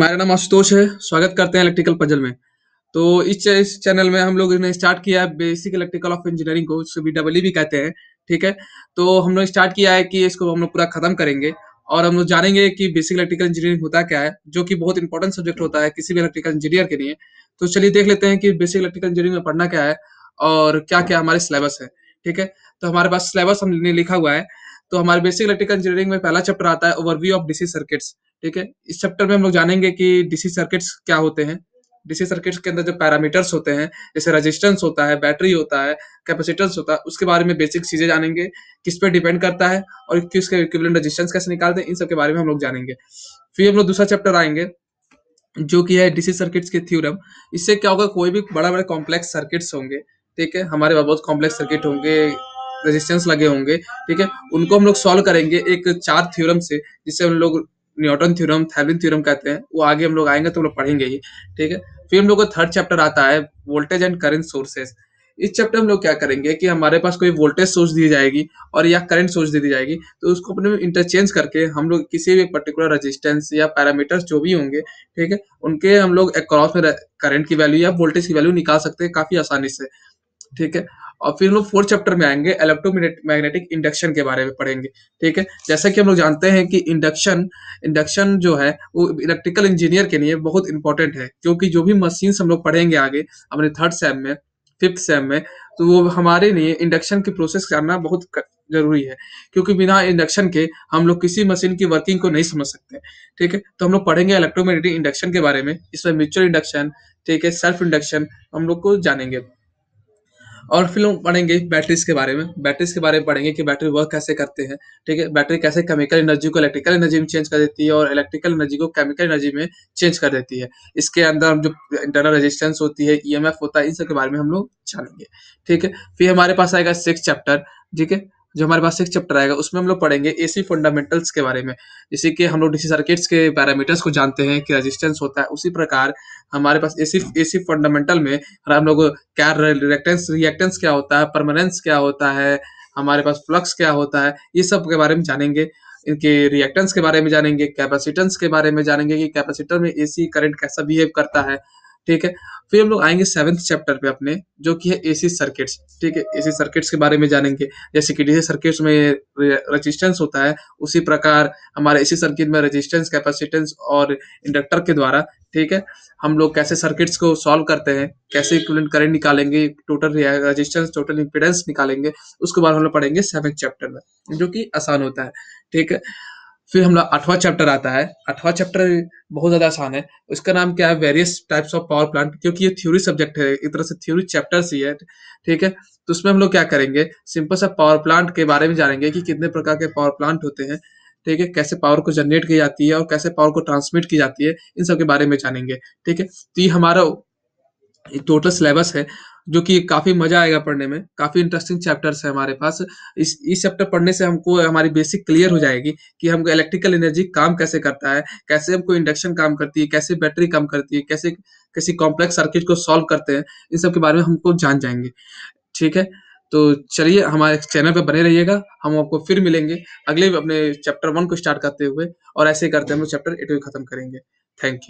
मेरा नाम आशुतोष है स्वागत करते हैं इलेक्ट्रिकल पजल में तो इस, चैनल में हम लोग ने स्टार्ट किया है बेसिक इलेक्ट्रिकल ऑफ इंजीनियरिंग को बी डबल भी कहते हैं ठीक है तो हम लोग स्टार्ट किया है कि इसको हम लोग पूरा खत्म करेंगे और हम लोग जानेंगे कि बेसिक इलेक्ट्रिकल इंजीनियरिंग होता क्या है जो कि बहुत इंपॉर्टेंट सब्जेक्ट होता है किसी भी इलेक्ट्रिकल इंजीनियर के लिए तो चलिए देख लेते हैं कि बेसिक इलेक्ट्रिकल इंजीनियरिंग में पढ़ना क्या है और क्या क्या हमारे सिलेबस है ठीक है तो हमारे पास सिलेबस हमने लिखा हुआ है तो हमारे बेसिक इलेक्ट्रिकल इंजीनियरिंग में पहला चैप्टर आता है ओवरव्यू ऑफ डीसी सर्किट्स ठीक है इस चैप्टर में हम लोग जानेंगे कि डीसी सर्किट्स क्या होते हैं डीसी सर्किट्स के अंदर जो पैरामीटर्स होते हैं जैसे रेजिस्टेंस होता है बैटरी होता है कैपेसिटेंस होता है उसके बारे में बेसिक चीजें जानेंगे किस पे डिपेंड करता है और किसके इक्विवेलेंट रेजिस्टेंस कैसे निकालते हैं इन सब के बारे में हम लोग जानेंगे फिर हम लोग दूसरा चैप्टर आएंगे जो कि है डीसी सर्किट्स के थ्योरम इससे क्या होगा कोई भी बड़ा बड़े कॉम्प्लेक्स सर्किट्स होंगे ठीक है हमारे बहुत कॉम्प्लेक्स सर्किट होंगे रेजिस्टेंस लगे होंगे ठीक है उनको हम लोग सॉल्व करेंगे एक चार थ्योरम से जिससे हम लोग न्यूटन थ्योरम थेविन थ्योरम कहते हैं वो आगे हम लोग आएंगे तो हम लोग पढ़ेंगे ही ठीक है फिर हम लोग का थर्ड चैप्टर आता है वोल्टेज एंड करंट सोर्सेज इस चैप्टर हम लोग क्या करेंगे कि हमारे पास कोई वोल्टेज सोर्स दी जाएगी और या करंट सोर्स दी जाएगी तो उसको अपने में इंटरचेंज करके हम लोग किसी भी पर्टिकुलर रेजिस्टेंस या पैरामीटर्स जो भी होंगे ठीक है उनके हम लोग अक्रॉस में करंट की वैल्यू या वोल्टेज की वैल्यू निकाल सकते हैं काफी आसानी से ठीक है और फिर हम लोग फोर्थ चैप्टर में आएंगे मैग्नेटिक इंडक्शन के बारे में पढ़ेंगे ठीक है जैसा कि हम लोग जानते हैं कि इंडक्शन इंडक्शन जो है वो इलेक्ट्रिकल इंजीनियर के लिए बहुत इंपॉर्टेंट है क्योंकि जो भी मशीन हम लोग पढ़ेंगे आगे अपने थर्ड सेम में फिफ्थ सेम में तो वो हमारे लिए इंडक्शन की प्रोसेस करना बहुत जरूरी है क्योंकि बिना इंडक्शन के हम लोग किसी मशीन की वर्किंग को नहीं समझ सकते ठीक है तो हम लोग पढ़ेंगे इलेक्ट्रोमैग्नेटिक इंडक्शन के बारे में इसमें म्यूचुअल इंडक्शन ठीक है सेल्फ इंडक्शन हम लोग को जानेंगे और फिर हम पढ़ेंगे बैटरीज के बारे में बैटरीज के बारे में पढ़ेंगे कि बैटरी वर्क कैसे करते हैं ठीक है बैटरी कैसे केमिकल एनर्जी को इलेक्ट्रिकल एनर्जी में चेंज कर देती है और इलेक्ट्रिकल एनर्जी को केमिकल एनर्जी में चेंज कर देती है इसके अंदर हम जो इंटरनल रेजिस्टेंस होती है ई होता है इन सब के बारे में हम लोग जानेंगे ठीक है फिर हमारे पास आएगा सिक्स चैप्टर ठीक है जो हमारे पास सिक्स चैप्टर आएगा उसमें हम लोग पढ़ेंगे एसी फंडामेंटल्स के बारे में जैसे कि हम लोग डीसी सर्किट्स के पैरामीटर्स को जानते हैं कि रेजिस्टेंस होता है उसी प्रकार हमारे पास एसी एसी फंडामेंटल में हम लोग क्या रिएक्टेंस रिएक्टेंस क्या होता है परमानेंस क्या होता है हमारे पास फ्लक्स क्या होता है ये सब के बारे में जानेंगे इनके रिएक्टेंस के बारे में जानेंगे कैपेसिटेंस के बारे में जानेंगे कि कैपेसिटर में एसी करंट कैसा बिहेव करता है ठीक है फिर हम लोग आएंगे सेवेंथ चैप्टर पे अपने जो कि है एसी सर्किट्स ठीक है एसी सर्किट्स के बारे में जानेंगे जैसे कि डीसी सर्किट्स में रेजिस्टेंस होता है उसी प्रकार हमारे एसी सर्किट में रेजिस्टेंस कैपेसिटेंस और इंडक्टर के द्वारा ठीक है हम लोग कैसे सर्किट्स को सॉल्व करते हैं कैसे इक्विवेलेंट करंट निकालेंगे टोटल रेजिस्टेंस टोटल इंपिडेंस निकालेंगे उसके बारे में हम लोग पढ़ेंगे सेवेंथ चैप्टर में जो कि आसान होता है ठीक है फिर हम लोग आठवां चैप्टर आता है आठवां चैप्टर बहुत ज्यादा आसान है उसका नाम क्या है various types of power plant क्योंकि ये थ्योरी सब्जेक्ट है एक तरह से थ्योरी चैप्टर ही है ठीक है तो उसमें हम लोग क्या करेंगे सिंपल सा पावर प्लांट के बारे में जानेंगे कि कितने प्रकार के पावर प्लांट होते हैं ठीक है कैसे पावर को जनरेट की जाती है और कैसे पावर को ट्रांसमिट की जाती है इन सब के बारे में जानेंगे ठीक है तो ये हमारा टोटल सिलेबस है जो कि काफी मजा आएगा पढ़ने में काफी इंटरेस्टिंग चैप्टर्स है हमारे पास इस इस चैप्टर पढ़ने से हमको हमारी बेसिक क्लियर हो जाएगी कि हमको इलेक्ट्रिकल एनर्जी काम कैसे करता है कैसे हमको इंडक्शन काम करती है कैसे बैटरी काम करती है कैसे किसी कॉम्प्लेक्स सर्किट को सॉल्व करते हैं इन सब के बारे में हमको जान जाएंगे ठीक है तो चलिए हमारे चैनल पर बने रहिएगा हम आपको फिर मिलेंगे अगले अपने चैप्टर वन को स्टार्ट करते हुए और ऐसे करते हम लोग चैप्टर एट खत्म करेंगे थैंक यू